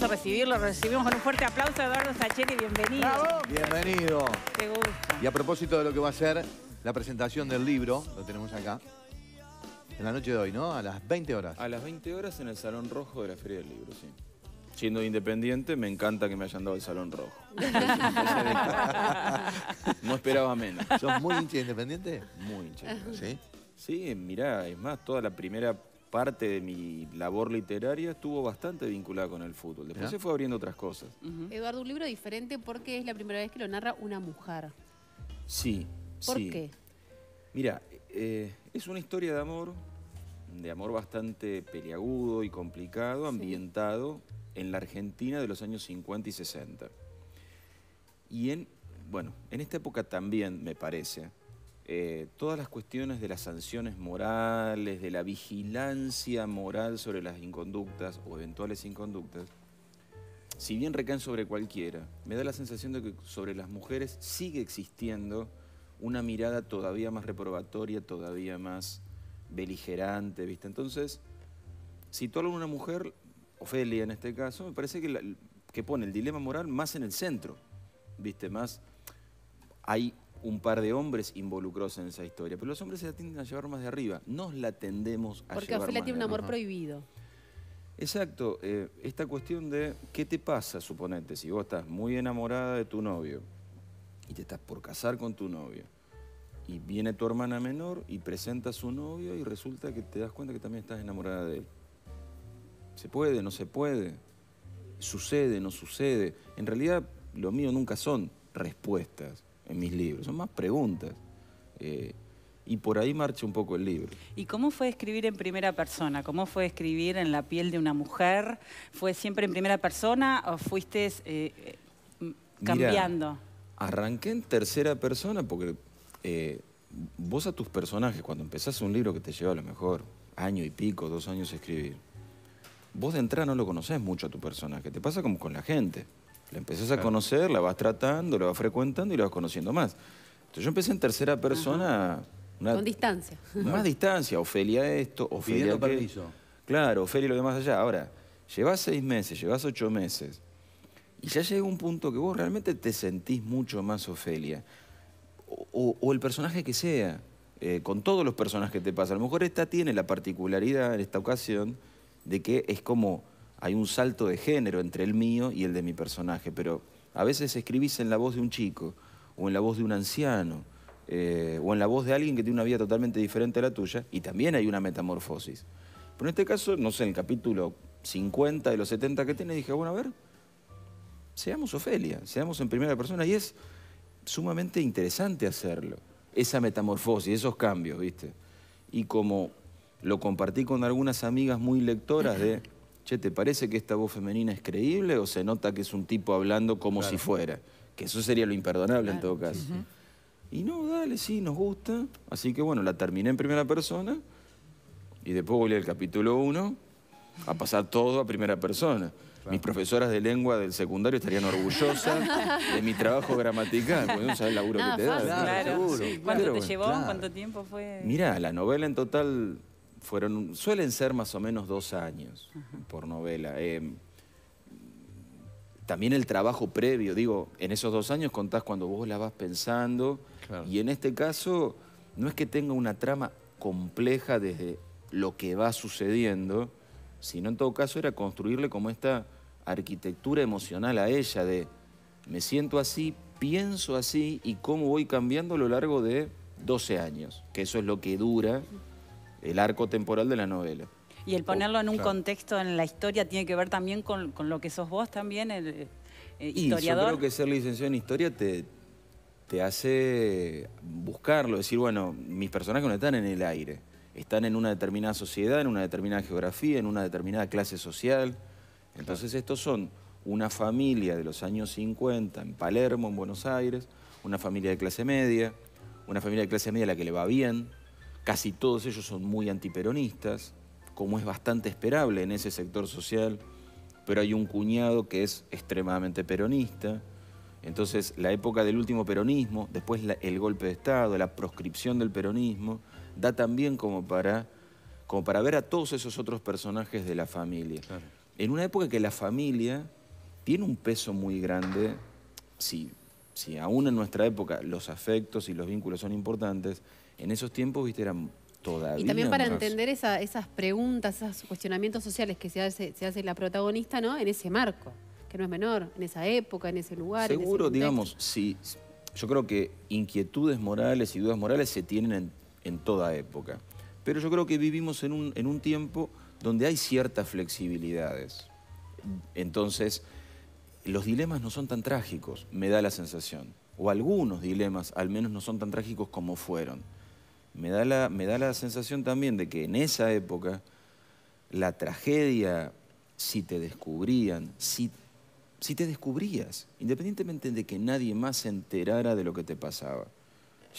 a recibirlo. Recibimos con un fuerte aplauso a Eduardo Sacheri. Bienvenido. Bienvenido. Y a propósito de lo que va a ser la presentación del libro, lo tenemos acá. En la noche de hoy, ¿no? A las 20 horas. A las 20 horas en el Salón Rojo de la Feria del Libro, sí. Siendo independiente, me encanta que me hayan dado el Salón Rojo. no esperaba menos. ¿Sos muy independiente? Muy hincha. ¿Sí? Sí, mirá, es más, toda la primera parte de mi labor literaria estuvo bastante vinculada con el fútbol. Después se fue abriendo otras cosas. Eduardo, un libro diferente porque es la primera vez que lo narra una mujer. Sí. ¿Por qué? Mira, eh, es una historia de amor, de amor bastante peliagudo y complicado, ambientado en la Argentina de los años 50 y 60. Y en, bueno, en esta época también, me parece, eh, todas las cuestiones de las sanciones morales, de la vigilancia moral sobre las inconductas o eventuales inconductas, si bien recaen sobre cualquiera, me da la sensación de que sobre las mujeres sigue existiendo una mirada todavía más reprobatoria, todavía más beligerante, ¿viste? Entonces, si tú a una mujer, Ofelia en este caso, me parece que, que pone el dilema moral más en el centro, ¿viste? Más hay un par de hombres involucrados en esa historia, pero los hombres se la tienden a llevar más de arriba, nos la tendemos a Porque llevar Porque afuera tiene un amor prohibido. Exacto, eh, esta cuestión de qué te pasa, suponete, si vos estás muy enamorada de tu novio y te estás por casar con tu novio y viene tu hermana menor y presenta a su novio y resulta que te das cuenta que también estás enamorada de él. ¿Se puede? ¿No se puede? ¿Sucede? ¿No sucede? En realidad, lo mío nunca son respuestas en mis libros, son más preguntas. Eh, y por ahí marcha un poco el libro. ¿Y cómo fue escribir en primera persona? ¿Cómo fue escribir en la piel de una mujer? ¿Fue siempre en primera persona o fuiste eh, cambiando? arranqué en tercera persona porque eh, vos a tus personajes, cuando empezás un libro que te lleva a lo mejor año y pico, dos años escribir, vos de entrada no lo conocés mucho a tu personaje, te pasa como con la gente. La empezás a conocer, la vas tratando, la vas frecuentando y la vas conociendo más. Entonces yo empecé en tercera persona... Con distancia. Más distancia. Ofelia esto, Ofelia Pidiendo Claro, Ofelia y lo demás allá. Ahora, llevas seis meses, llevas ocho meses. Y ya llega un punto que vos realmente te sentís mucho más Ofelia. O, el personaje que sea. Eh, con todos los personajes que te pasan. A lo mejor esta tiene la particularidad en esta ocasión de que es como hay un salto de género entre el mío y el de mi personaje, pero a veces escribís en la voz de un chico, o en la voz de un anciano, eh, o en la voz de alguien que tiene una vida totalmente diferente a la tuya, y también hay una metamorfosis. Pero en este caso, no sé, en el capítulo 50 de los 70 que tiene, dije, bueno, a ver, seamos Ofelia, seamos en primera persona, y es sumamente interesante hacerlo, esa metamorfosis, esos cambios, ¿viste? Y como lo compartí con algunas amigas muy lectoras de che, ¿te parece que esta voz femenina es creíble o se nota que es un tipo hablando como si fuera? Que eso sería lo imperdonable en todo caso. Y no, dale, sí, nos gusta. Así que bueno, la terminé en primera persona y después volví al capítulo 1 a pasar todo a primera persona. Mis profesoras de lengua del secundario estarían orgullosas de mi trabajo gramatical, porque no sabes el laburo ah, que te da. Claro, ¿Cuánto te llevó? ¿Cuánto tiempo fue? Mira, la novela en total fueron, suelen ser más o menos dos años por novela. Em, también el trabajo previo, digo, en esos dos años contás cuando vos la vas pensando y en este caso no es que tenga una trama compleja desde lo que va sucediendo, sino en todo caso era construirle como esta arquitectura emocional a ella de me siento así, pienso así y cómo voy cambiando a lo largo de 12 años, que eso es lo que dura el arco temporal de la novela. Y el ponerlo en un contexto en la historia tiene que ver también con, lo que sos vos también, el, eh, historiador. yo creo que ser licenciado en historia te, te hace buscarlo, decir, bueno, mis personajes no están en el aire, están en una determinada sociedad, en una determinada geografía, en una determinada clase social. Entonces estos son una familia de los años 50 en Palermo, en Buenos Aires, una familia de clase media, una familia de clase media a la que le va bien, Casi todos ellos son muy antiperonistas, como es bastante esperable en ese sector social, pero hay un cuñado que es extremadamente peronista. Entonces, la época del último peronismo, después el golpe de Estado, la proscripción del peronismo, da también como para, como para ver a todos esos otros personajes de la familia. En una época que la familia tiene un peso muy grande, si, si aún en nuestra época los afectos y los vínculos son importantes, en esos tiempos, viste, eran todavía. Y también para entender esas preguntas, esos cuestionamientos sociales que se hace, la protagonista, ¿no? En ese marco, que no es menor, en esa época, en ese lugar. Seguro, digamos, sí. Yo creo que inquietudes morales y dudas morales se tienen en, toda época. Pero yo creo que vivimos en un, en un tiempo donde hay ciertas flexibilidades. Entonces, los dilemas no son tan trágicos, me da la sensación. O algunos dilemas al menos no son tan trágicos como fueron me da, la, sensación también de que en esa época la tragedia, si te descubrían, si, si te descubrías, independientemente de que nadie más se enterara de lo que te pasaba,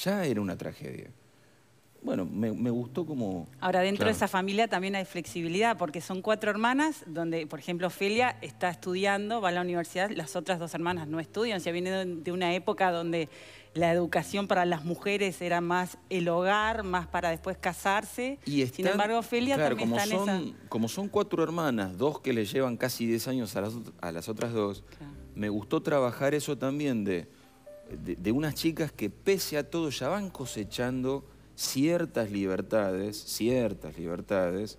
ya era una tragedia bueno, me, gustó como... Ahora, dentro de esa familia también hay flexibilidad, porque son cuatro hermanas, donde, por ejemplo, Ofelia está estudiando, va a la universidad, las otras dos hermanas no estudian, o sea, viene de una época donde la educación para las mujeres era más el hogar, más para después casarse. Y Sin embargo, Ophelia también como son, Como son cuatro hermanas, dos que le llevan casi 10 años a las, otras dos, me gustó trabajar eso también de, de, unas chicas que pese a todo ya van cosechando ciertas libertades, ciertas libertades,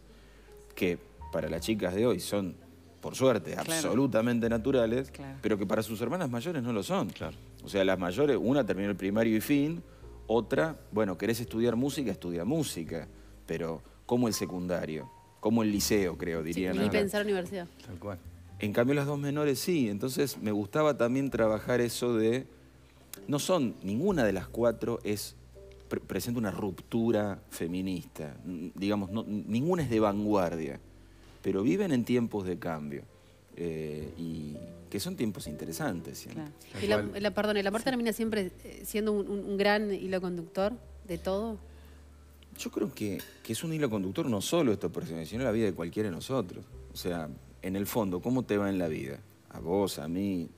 que para las chicas de hoy son, por suerte, absolutamente naturales, pero que para sus hermanas mayores no lo son. Claro. O sea, las mayores, una terminó el primario y fin, otra, bueno, querés estudiar música, estudia música, pero ¿cómo el secundario, ¿Cómo el liceo, creo, dirían. Sí, Y pensar universidad. Tal cual. En cambio, las dos menores sí, entonces me gustaba también trabajar eso de. No son, ninguna de las cuatro es presenta una ruptura feminista. Digamos, no, ninguna es de vanguardia, pero viven en tiempos de cambio. Eh, y que son tiempos interesantes. la, perdón, ¿el amor termina siempre eh, siendo un, gran hilo conductor de todo? Yo creo que, es un hilo conductor no solo esto, sino la vida de cualquiera de nosotros. O sea, en el fondo, ¿cómo te va en la vida? A vos, a mí.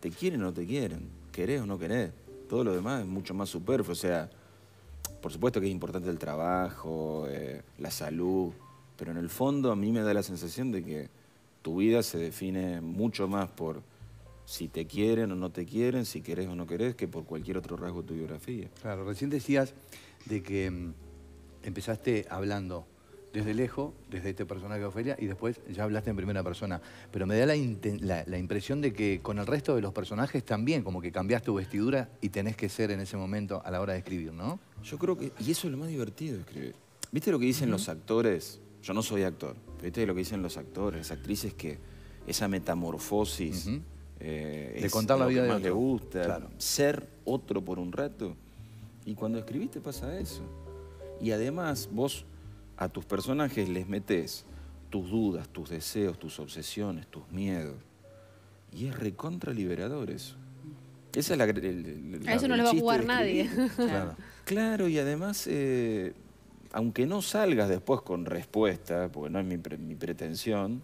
¿Te quieren o no te quieren? ¿Querés o no querés? Todo lo demás es mucho más superfluo. O sea, por supuesto que es importante el trabajo, eh, la salud, pero en el fondo a mí me da la sensación de que tu vida se define mucho más por si te quieren o no te quieren, si querés o no querés, que por cualquier otro rasgo de tu biografía. Claro, recién decías de que mm, empezaste hablando desde lejos, desde este personaje de Ofelia, y después ya hablaste en primera persona. Pero me da la, impresión de que con el resto de los personajes también, como que cambiás tu vestidura y tenés que ser en ese momento a la hora de escribir, ¿no? Yo creo que, y eso es lo más divertido de escribir. ¿Viste lo que dicen los actores yo no soy actor. ¿Viste lo que dicen los actores, las actrices que esa metamorfosis eh, de contar la vida que de más gusta, ser otro por un rato. Y cuando escribiste pasa eso. Y además vos a tus personajes les metes tus dudas, tus deseos, tus obsesiones, tus miedos. Y es recontra liberador eso. a eso no le va a jugar nadie. Claro. y además eh, aunque no salgas después con respuesta, porque no es mi, pretensión,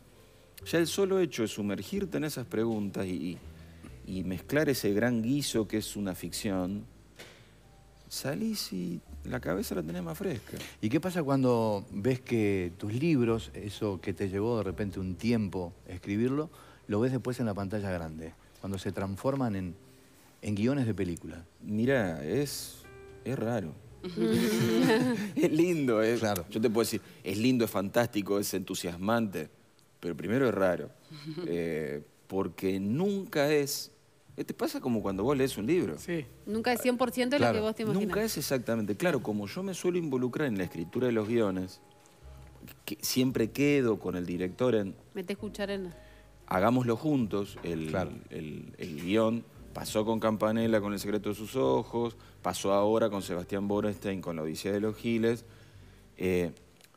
ya el solo hecho de sumergirte en esas preguntas y, mezclar ese gran guiso que es una ficción, salís y la cabeza la tenés más fresca. ¿Y qué pasa cuando ves que tus libros, eso que te llevó de repente un tiempo escribirlo, lo ves después en la pantalla grande, cuando se transforman en, guiones de película? Mira, es, es raro es lindo, es. ¿eh? Claro. Yo te puedo decir, es lindo, es fantástico, es entusiasmante, pero primero es raro. Eh, porque nunca es. Eh, te pasa como cuando vos lees un libro. Sí. Nunca es 100% lo que vos te imaginas. Nunca es exactamente. Claro, como yo me suelo involucrar en la escritura de los guiones, que siempre quedo con el director en... Mete escuchar en... Hagámoslo juntos, el, el guión Pasó con Campanella con El secreto de sus ojos, pasó ahora con Sebastián Borenstein con La Odisea de los Giles. Eh,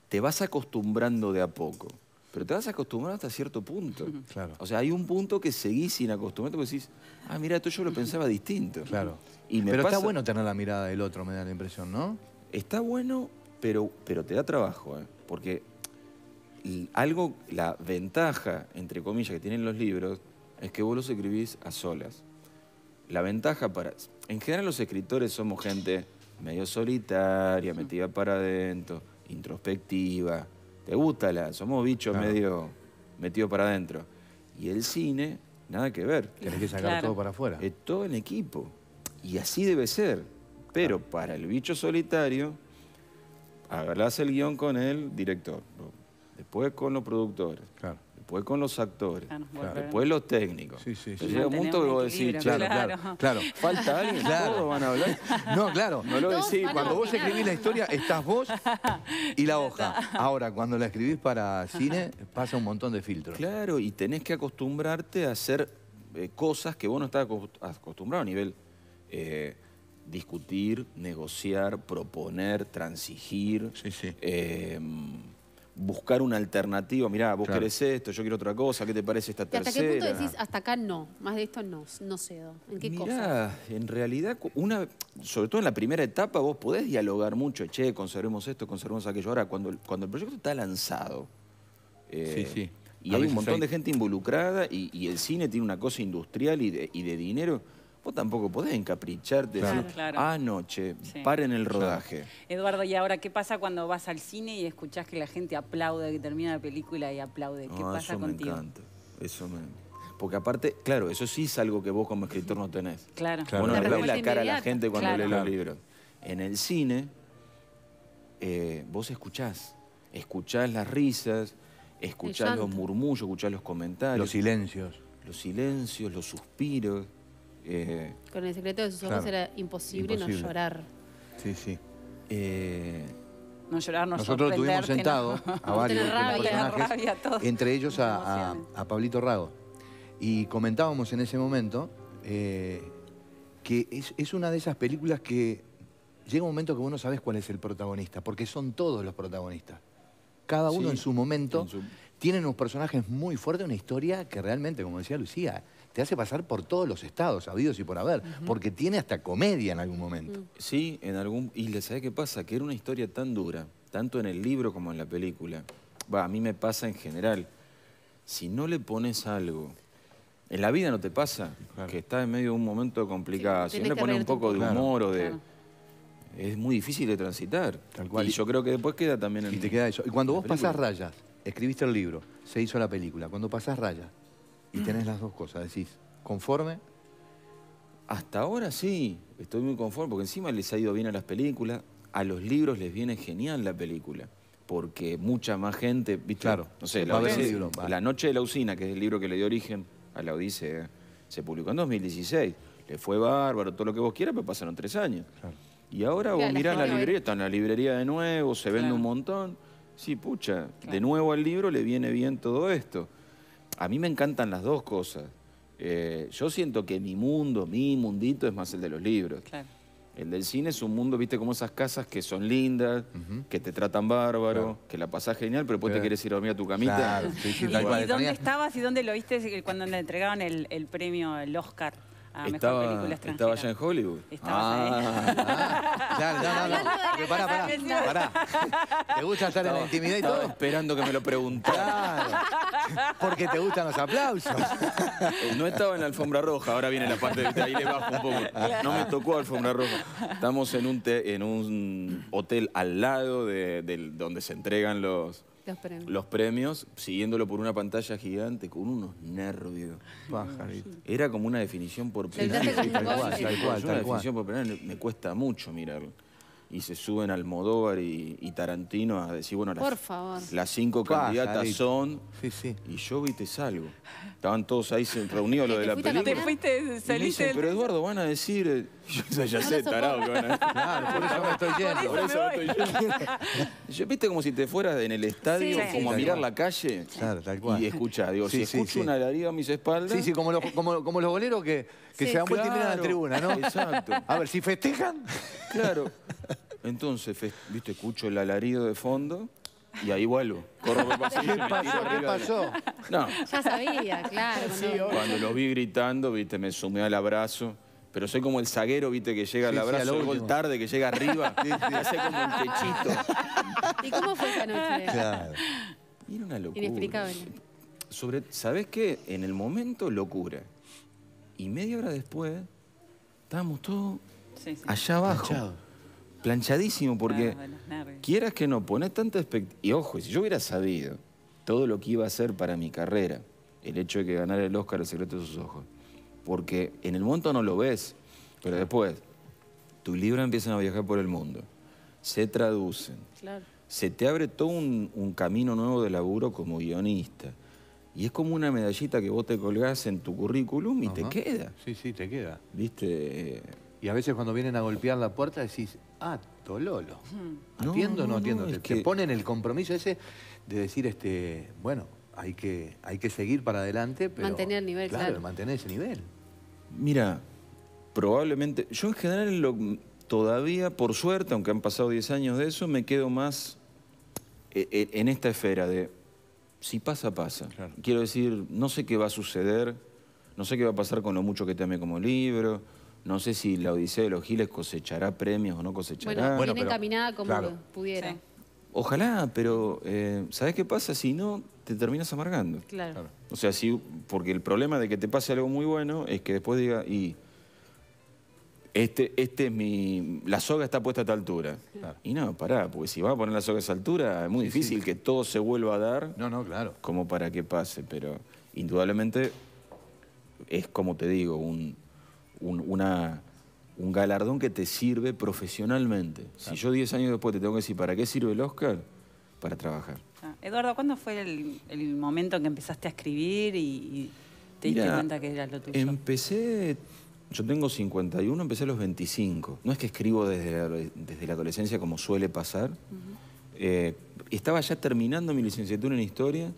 te vas acostumbrando de a poco, pero te vas acostumbrando hasta cierto punto. Claro. O sea, hay un punto que seguís sin acostumbrarte porque decís, ah, mira, esto yo lo pensaba distinto. Claro. Y pero está bueno tener la mirada del otro, me da la impresión, ¿no? Está bueno, pero, pero te da trabajo, ¿eh? porque algo, la ventaja, entre comillas, que tienen los libros es que vos los escribís a solas la ventaja para... En general los escritores somos gente medio solitaria, metida para adentro, introspectiva. Te gusta la... Somos bichos medio metidos para adentro. Y el cine, nada que ver. tienes que sacar todo para afuera. Es todo en equipo. Y así debe ser. Pero ah. para el bicho solitario, agarras el guión con el director. Después con los productores. Claro después con los actores, ah, después los técnicos. Sí, sí, sí. Llega un punto que vos decís, claro, claro, claro, Falta alguien, claro. van a hablar. No, claro. No lo decís. Cuando vos escribís la historia, estás vos y la hoja. Ahora, cuando la escribís para cine, pasa un montón de filtros. Claro, y tenés que acostumbrarte a hacer eh, cosas que vos no estás acostumbrado a nivel... Eh, discutir, negociar, proponer, transigir. Sí, sí. Eh, buscar una alternativa. Mirá, vos querés esto, yo quiero otra cosa, ¿qué te parece esta ¿Y ¿Hasta qué punto decís, hasta acá no? Más de esto no, no cedo. ¿En qué Mirá, en realidad, una, sobre todo en la primera etapa, vos podés dialogar mucho. Che, conservemos esto, conservemos aquello. Ahora, cuando, cuando el proyecto está lanzado... Eh, y hay un montón de gente involucrada y, el cine tiene una cosa industrial y de dinero tampoco podés encapricharte. Claro. Ah, paren el rodaje. Eduardo, ¿y ahora qué pasa cuando vas al cine y escuchás que la gente aplaude, que termina la película y aplaude? ¿Qué pasa eso contigo? Me encanta. porque aparte, claro, eso sí es algo que vos como escritor no tenés. Claro. claro. no le la cara a la gente cuando lees los libros. En el cine, eh, vos escuchás. Escuchás las risas, escuchás los murmullos, escuchás los comentarios. Los silencios. Los silencios, los suspiros. Eh, Con el secreto de sus ojos era imposible, no llorar. Sí, sí. Eh, no llorar, no Nosotros lo tuvimos sentado entre ellos a, Pablito Rago. Y comentábamos en ese momento eh, que es, una de esas películas que llega un momento que vos no sabés cuál es el protagonista, porque son todos los protagonistas. Cada uno en su momento tiene unos personajes muy fuertes, una historia que realmente, como decía Lucía, te hace pasar por todos los estados, habidos y por haber, porque tiene hasta comedia en algún momento. Mm. Sí, en algún... Y le ¿sabés qué pasa? Que era una historia tan dura, tanto en el libro como en la película. a mí me pasa en general. Si no le pones algo... En la vida no te pasa que estás en medio de un momento complicado. si no le pones un poco de humor o de... es muy difícil de transitar. Tal cual. Y yo creo que después queda también en Y te queda eso. Y cuando vos pasás rayas, escribiste el libro, se hizo la película. Cuando pasás rayas, y tenés las dos cosas, decís, ¿conforme? Hasta ahora sí, estoy muy conforme, porque encima les ha ido bien a las películas, a los libros les viene genial la película, porque mucha más gente, Claro, no sé, la, la Noche de la Usina, que es el libro que le dio origen a la Odisea, se publicó en 2016, le fue bárbaro, todo lo que vos quieras, pero pasaron tres años. Y ahora vos mirás la librería, está en la librería de nuevo, se vende un montón. Sí, pucha, de nuevo al libro le viene bien todo esto a mí me encantan las dos cosas. Eh, yo siento que mi mundo, mi mundito es más el de los libros. Claro. El del cine es un mundo, viste, como esas casas que son lindas, que te tratan bárbaro, que la pasás genial, pero después te quieres ir a dormir a tu camita. Claro. ¿Y, dónde estabas y dónde lo viste cuando le entregaban el, premio, el Oscar? A estaba, mejor película extranjera. Estaba allá en Hollywood. Ah, ah, ya, ya, no, no. Pero pará, pará, ¿Te gusta estar en la intimidad y todo? esperando que me lo preguntaran. Porque te gustan los aplausos. Eh, no estaba en la alfombra roja, ahora viene la parte de ahí le bajo un poco. No me tocó alfombra roja. Estamos en un, en un hotel al lado de, donde se entregan los, premios. siguiéndolo por una pantalla gigante con unos nervios. Era como una definición por penal. Tal definición por penal me cuesta mucho mirarlo y se suben Almodóvar y, y Tarantino a decir, bueno, Por las, favor. las cinco candidatas son. Sí, sí. Y yo vi te salgo. Estaban todos ahí reunidos lo de la película. Y dicen, Pero Eduardo, van a decir. Eh, yo, ya sé, tarado. Que van Claro, por eso me estoy yendo. Por eso me estoy yendo. Yo, Viste como si te fueras en el estadio, como a mirar la calle. Claro, tal cual. Y escuchar, digo, si escucho una alarido a mis espaldas... Sí, sí, como los, como, boleros que, que se dan vuelta y miran a la tribuna, ¿no? Exacto. A ver, si festejan... Claro. Entonces, viste, escucho el alarido de fondo... Y ahí vuelvo. Corro por pasillo. ¿Qué pasó? ¿Qué pasó? No. Ya sabía, claro. Cuando los vi gritando, viste, me sumé al abrazo pero soy como el zaguero, viste, que llega al abrazo gol tarde, que llega arriba, sí, hace como el pechito. ¿Y cómo fue esa noche? Claro. era una locura. Inexplicable. Sobre, ¿sabés qué? En el momento, locura. Y media hora después, estábamos todos allá abajo. Planchadísimo, porque ah, quieras que no, pones tanta expectativa. Y ojo, si yo hubiera sabido todo lo que iba a hacer para mi carrera, el hecho de que ganara el Oscar El secreto de sus ojos, porque en el momento no lo ves, pero después tus libros empiezan a viajar por el mundo, se traducen, se te abre todo un, camino nuevo de laburo como guionista. Y es como una medallita que vos te colgás en tu currículum y te queda. Sí, sí, te queda. ¿Viste? Y a veces cuando vienen a golpear la puerta decís, ah, Tololo. Hmm. ¿Atiendo o no, atiendo? te, ponen el compromiso ese de decir, este, bueno, hay que, hay que seguir para adelante, Mantener el nivel, claro. mantener ese nivel. Mira, probablemente, yo en general todavía, por suerte, aunque han pasado 10 años de eso, me quedo más eh, eh, en esta esfera de si pasa, pasa. Quiero decir, no sé qué va a suceder, no sé qué va a pasar con lo mucho que te como libro, no sé si la Odisea de los Giles cosechará premios o no cosechará. Bueno, bueno caminada como pudiera. Ojalá, pero eh, ¿sabes qué pasa? Si no, te terminas amargando. Claro. O sea, si. porque el problema de que te pase algo muy bueno es que después diga, y este, este es mi. La soga está puesta a tal altura. Y no, pará, porque si vas a poner la soga a esa altura, es muy difícil que todo se vuelva a dar. No, no, claro. Como para que pase, pero indudablemente es como te digo, una un galardón que te sirve profesionalmente. Si yo 10 años después te tengo que decir, ¿para qué sirve el Oscar? Para trabajar. Ah, Eduardo, ¿cuándo fue el, momento en que empezaste a escribir y, te diste cuenta que era lo tuyo? Empecé, yo tengo 51, empecé a los 25. No es que escribo desde la, adolescencia como suele pasar. Eh, estaba ya terminando mi licenciatura en Historia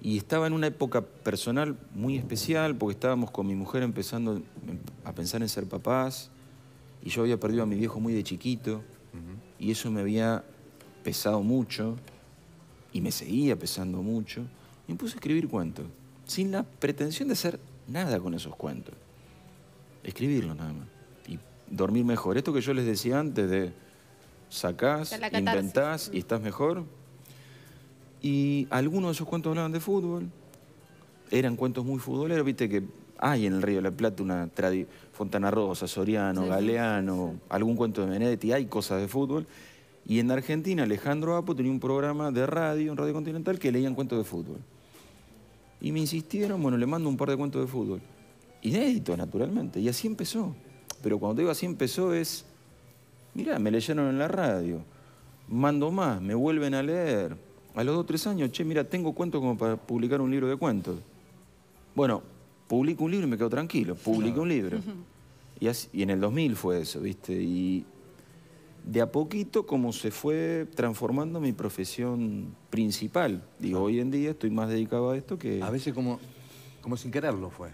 y estaba en una época personal muy especial porque estábamos con mi mujer empezando a pensar en ser papás y yo había perdido a mi viejo muy de chiquito y eso me había pesado mucho y me seguía pesando mucho. Y me puse a escribir cuentos, sin la pretensión de hacer nada con esos cuentos. Escribirlos nada más. Y dormir mejor. Esto que yo les decía antes de sacás, inventás y estás mejor. Y algunos de esos cuentos hablaban de fútbol. Eran cuentos muy futboleros, viste que hay ah, en el Río de la Plata una Fontana Rosa, Soriano, Galeano, algún cuento de Benedetti, hay cosas de fútbol. Y en Argentina Alejandro Apo tenía un programa de radio, en Radio Continental, que leían cuentos de fútbol. Y me insistieron, bueno, le mando un par de cuentos de fútbol. inédito naturalmente. Y así empezó. Pero cuando digo así empezó es, mirá, me leyeron en la radio, mando más, me vuelven a leer. A los dos o tres años, che, mira, tengo cuentos como para publicar un libro de cuentos. Bueno, publico un libro y me quedo tranquilo, publico un libro. Y, en el 2000 fue eso, ¿viste? Y de a poquito como se fue transformando mi profesión principal. Digo, hoy en día estoy más dedicado a esto que... A veces como, como sin quererlo fue.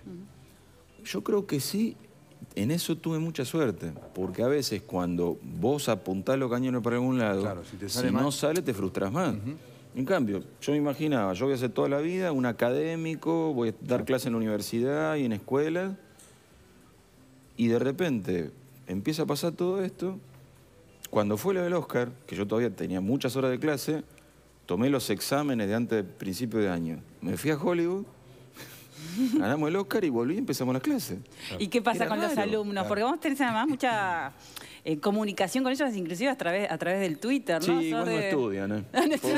Yo creo que sí, en eso tuve mucha suerte, porque a veces cuando vos apuntás los cañones para algún lado, si, no sale te frustras más. En cambio, yo me imaginaba, yo voy a ser toda la vida un académico, voy a dar clase en la universidad y en escuelas, y de repente empieza a pasar todo esto. Cuando fue lo del Oscar, que yo todavía tenía muchas horas de clase, tomé los exámenes de antes de principio de año. Me fui a Hollywood ganamos el Oscar y volví y empezamos las clases. ¿Y qué pasa con los alumnos? Porque vamos a tener además mucha eh, comunicación con ellos, inclusive a través, del Twitter, ¿no? Sí, cuando no estudian, ¿eh? que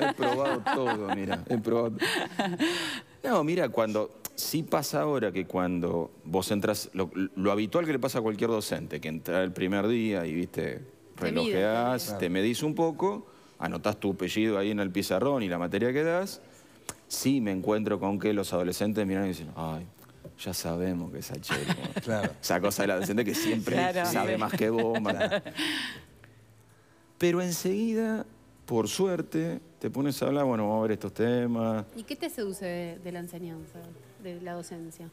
he probado todo, mira, No, mira, cuando... Sí pasa ahora que cuando vos entras, lo, habitual que le pasa a cualquier docente, que entra el primer día y, viste, relojeás, te, te medís un poco, anotás tu apellido ahí en el pizarrón y la materia que das, sí me encuentro con que los adolescentes miran y dicen, ay, ya sabemos que es Checo. claro. Esa cosa de la docente que siempre sabe más que vos. Pero enseguida, por suerte, te pones a hablar, bueno, vamos a ver estos temas. ¿Y qué te seduce de, la enseñanza, de la docencia?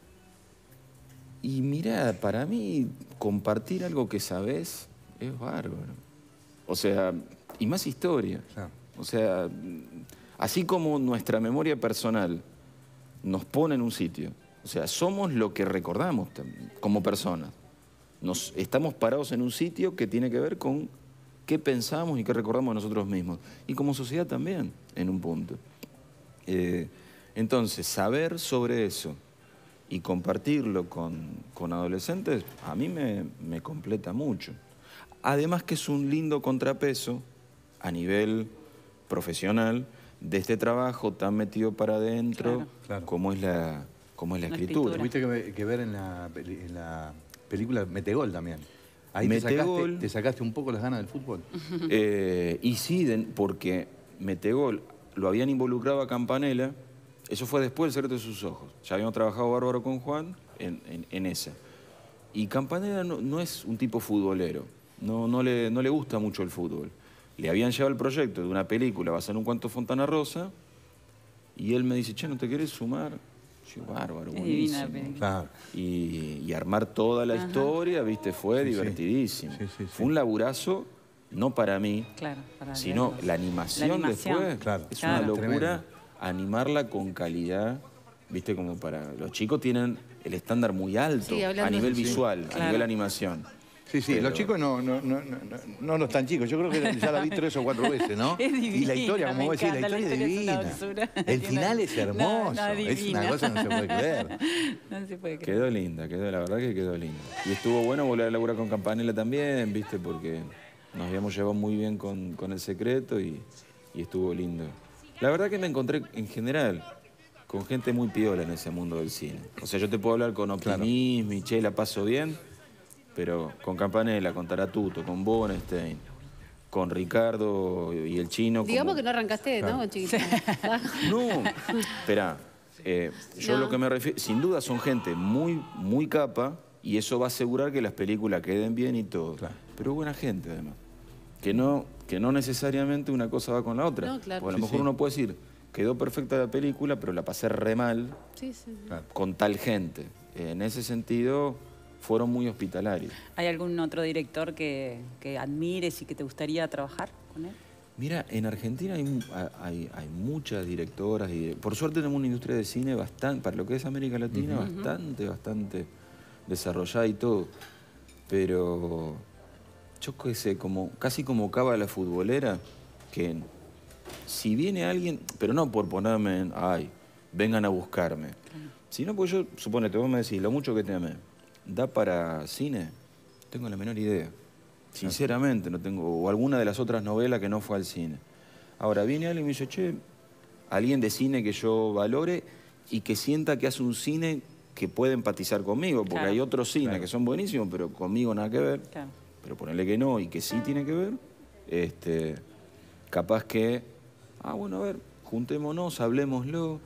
Y mira, para mí, compartir algo que sabes es bárbaro. O sea, y más historia. O sea, así como nuestra memoria personal nos pone en un sitio, o sea, somos lo que recordamos como personas. Nos, estamos parados en un sitio que tiene que ver con qué pensamos y qué recordamos nosotros mismos. Y como sociedad también, en un punto. Eh, entonces, saber sobre eso y compartirlo con, adolescentes, a mí me, completa mucho. Además que es un lindo contrapeso a nivel profesional de este trabajo tan metido para adentro como es la, como es la, escritura. Tuviste que, ver en la, película Metegol también. Ahí te, sacaste, un poco las ganas del fútbol. Eh, y sí, porque Metegol lo habían involucrado a Campanella. Eso fue después del secreto de sus ojos. Ya habíamos trabajado bárbaro con Juan en, esa. Y Campanella no, es un tipo futbolero. No, le, no le gusta mucho el fútbol. Le habían llevado el proyecto de una película va a ser un cuento Fontana Rosa. Y él me dice, che, ¿no te querés sumar? bárbaro, buenísimo. y, armar toda la historia, viste, fue divertidísimo. Fue un laburazo, no para mí, sino la animación, después. Es una locura animarla con calidad, viste, como para... Los chicos tienen el estándar muy alto a nivel visual, a nivel animación. Sí, sí, los chicos no, no, no, no, no no están chicos. Yo creo que ya la vi tres o cuatro veces, ¿no? Es divina, y la historia, como vos decís, la historia, historia es divina. El final es hermoso. es una cosa que no se puede creer. No se puede creer. Quedó linda, quedó, la verdad que quedó linda. Y estuvo bueno volver a laburar con Campanela también, ¿viste? Porque nos habíamos llevado muy bien con, con El Secreto y, estuvo lindo. La verdad que me encontré en general con gente muy piola en ese mundo del cine. O sea, yo te puedo hablar con optimismo claro. y la paso bien pero con Campanella, con Taratuto, con Bonestein, con Ricardo y el chino. Digamos que no arrancaste, ¿no, chiquito? no, espera. Eh, yo lo que me refiero, sin duda son gente muy, muy capa y eso va a asegurar que las películas queden bien y todo. Pero buena gente además. Que no, que no necesariamente una cosa va con la otra. No, claro. a lo mejor uno puede decir, quedó perfecta la película, pero la pasé re mal con tal gente. En ese sentido, fueron muy hospitalarios. ¿Hay algún otro director que, admires y que te gustaría trabajar con él? Mira, en Argentina hay, muchas directoras. Y, por suerte tenemos una industria de cine bastante, para lo que es América Latina, bastante, bastante desarrollada y todo. Pero yo qué sé, como, casi como cava la futbolera, que si viene alguien, pero no por ponerme en, ay, vengan a buscarme, Si sino porque yo, suponete, vos me decís, lo mucho que te amé, ¿Da para cine? Tengo la menor idea. Sinceramente, no tengo. O alguna de las otras novelas que no fue al cine. Ahora, viene alguien y me dice, che, alguien de cine que yo valore y que sienta que hace un cine que puede empatizar conmigo, porque hay otros cines que son buenísimos, pero conmigo nada que ver. Pero ponerle que no y que sí tiene que ver, este, capaz que, ah, bueno, a ver, juntémonos, hablemoslo,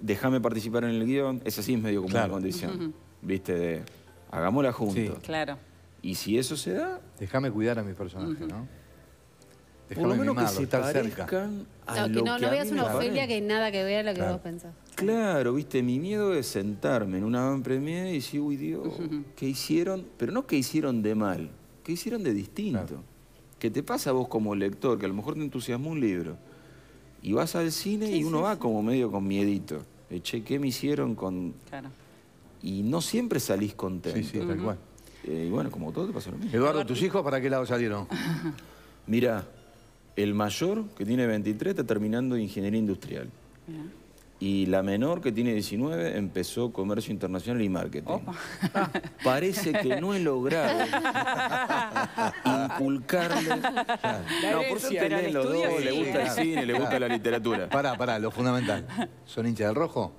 déjame participar en el guión, esa sí es medio como una condición, ¿viste? De, hagámosla juntos. Sí. Claro. Y si eso se da... Déjame cuidar a mi personaje, ¿no? Por lo menos que se parezcan a lo que no, no veas una Ofelia que nada que ver a lo que vos pensás. Claro, viste, mi miedo es sentarme en una van y decir, uy Dios, ¿qué hicieron? Pero no que hicieron de mal, qué hicieron de distinto. ¿Qué te pasa a vos como lector? Que a lo mejor te entusiasmó un libro y vas al cine y uno va como medio con miedito. Che, ¿qué me hicieron con...? Claro y no siempre salís contento. Sí, sí, tal cual. Eh, y bueno, como todo te pasa lo mismo. Eduardo, ¿tus hijos para qué lado salieron? Mira, el mayor, que tiene 23, está terminando ingeniería industrial. Y la menor, que tiene 19, empezó comercio internacional y marketing. parece que no he logrado inculcarle... no, por suerte los dos, le gusta el cine, le gusta la literatura. Pará, pará, lo fundamental. ¿Son hinchas del rojo?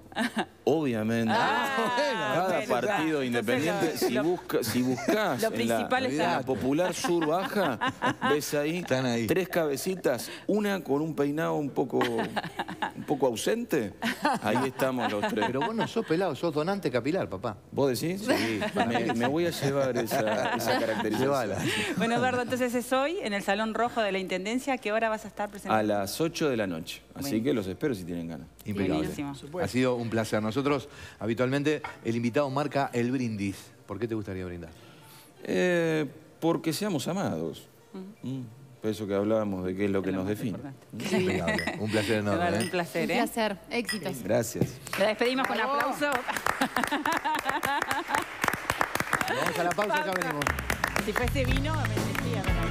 Obviamente. Ah. Ah, cada partido independiente, si, buscas la, popular sur baja, ves ahí, tres cabecitas, una con un peinado un poco, un poco ausente, ahí estamos los tres. Pero bueno sos pelado, sos donante capilar, papá. ¿Vos decís? Sí, me, voy a llevar esa, característica. Bueno, Eduardo, entonces es hoy en el Salón Rojo de la Intendencia. que qué hora vas a estar presentando? A las 8 de la noche. Así que los espero si tienen ganas. Impecable. Ha sido un placer. Nosotros, habitualmente, el invitado marca el brindis. ¿Por qué te gustaría brindar? Eh, porque seamos amados. Por mm, Eso que hablábamos de qué es lo que nos define. Mm. Un placer enorme. ¿eh? Un placer, ¿eh? Un placer. Éxitos. Gracias. La despedimos con aplauso. Vamos a la pausa ya acá venimos. Si fuese vino, me ¿verdad?